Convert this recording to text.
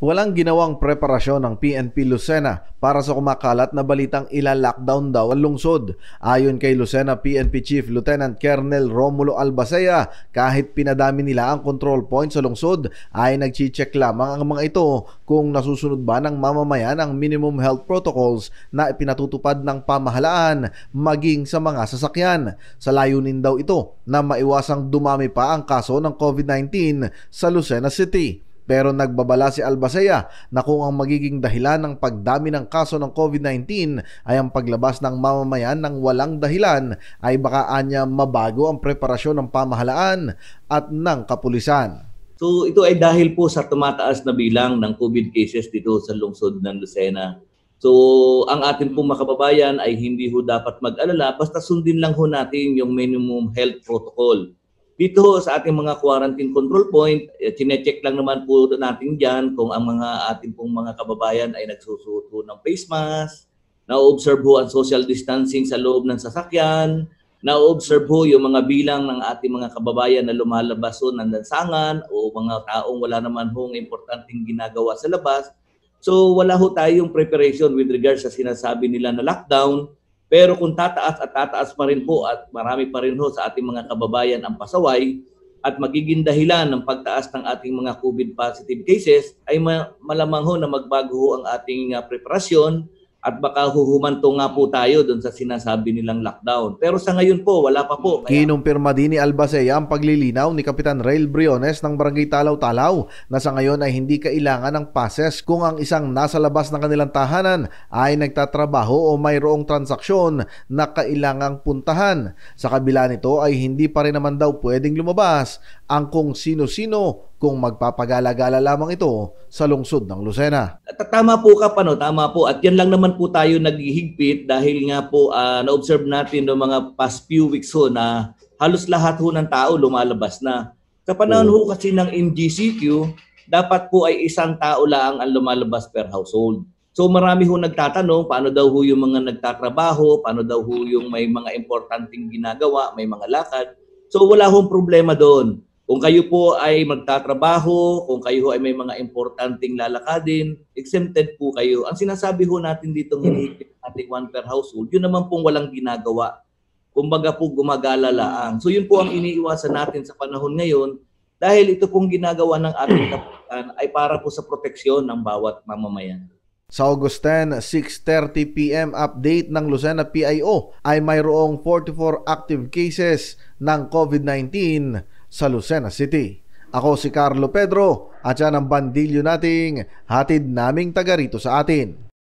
Walang ginawang preparasyon ng PNP Lucena para sa kumakalat na balitang ilalockdown daw ang lungsod. Ayon kay Lucena PNP Chief Lieutenant Colonel Romulo Albacea, kahit pinadami nila ang control point sa lungsod, ay nagchi-check lamang ang mga ito kung nasusunod ba ng mamamayan ang minimum health protocols na ipinatutupad ng pamahalaan maging sa mga sasakyan. Sa layunin daw ito na maiwasang dumami pa ang kaso ng COVID-19 sa Lucena City. Pero nagbabala si Albacea na kung ang magiging dahilan ng pagdami ng kaso ng COVID-19 ay ang paglabas ng mamamayan ng walang dahilan ay baka anya mabago ang preparasyon ng pamahalaan at ng kapulisan. So ito ay dahil po sa tumataas na bilang ng COVID cases dito sa lungsod ng Lucena. So ang atin pong makababayan ay hindi ho dapat mag-alala basta sundin lang ho natin yung minimum health protocol dito sa ating mga quarantine control point, eh, chine-check lang naman po natin dyan kung ang mga ating pong mga kababayan ay nagsusuot ng face mask, na-observe ho ang social distancing sa loob ng sasakyan, na-observe ho yung mga bilang ng ating mga kababayan na lumalabas o ng lansangan o mga taong wala naman hong importanteng ginagawa sa labas. So wala ho tayong preparation with regards sa sinasabi nila na lockdown pero kung tataas at tataas pa rin po at marami pa rin ho sa ating mga kababayan ang pasaway at magiging dahilan ng pagtaas ng ating mga COVID positive cases ay malamang ho na magbago ang ating ah, preparasyon at baka huhumanto nga po tayo doon sa sinasabi nilang lockdown. Pero sa ngayon po, wala pa po. Kinumpirma din ni Albacea ang paglilinaw ni Kapitan Rail Briones ng Barangay Talaw-Talaw na sa ngayon ay hindi kailangan ng pases kung ang isang nasa labas ng kanilang tahanan ay nagtatrabaho o mayroong transaksyon na kailangang puntahan. Sa kabila nito ay hindi pa rin naman daw pwedeng lumabas ang kung sino-sino kung magpapagala-gala lamang ito sa lungsod ng Lucena. Tama po ka pa, no? tama po. At yan lang naman po tayo naghihigpit dahil nga po uh, na-observe natin noong mga past few weeks ho na halos lahat ho ng tao lumalabas na. Sa panahon oh. ho kasi ng NGCQ, dapat po ay isang tao lang ang lumalabas per household. So marami ho nagtatanong paano daw ho yung mga nagtatrabaho, paano daw ho yung may mga importanteng ginagawa, may mga lakad. So wala hong problema doon kung kayo po ay magtatrabaho, kung kayo ay may mga importanteng lalakadin, exempted po kayo. Ang sinasabi ho natin dito ng hinihigit hmm. ating one per household, yun naman pong walang ginagawa. Kumbaga po gumagala laang. So yun po ang iniiwasan natin sa panahon ngayon dahil ito pong ginagawa ng ating kapitan ay para po sa proteksyon ng bawat mamamayan. Sa August 10, 6.30pm update ng Lucena PIO ay mayroong 44 active cases ng COVID-19 sa Lucena City. Ako si Carlo Pedro at yan ang bandilyo nating hatid naming taga rito sa atin.